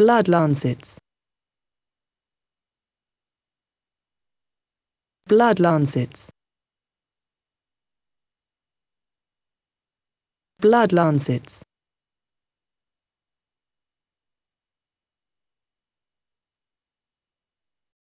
blood lancets. Blood lancets. Blood lancets.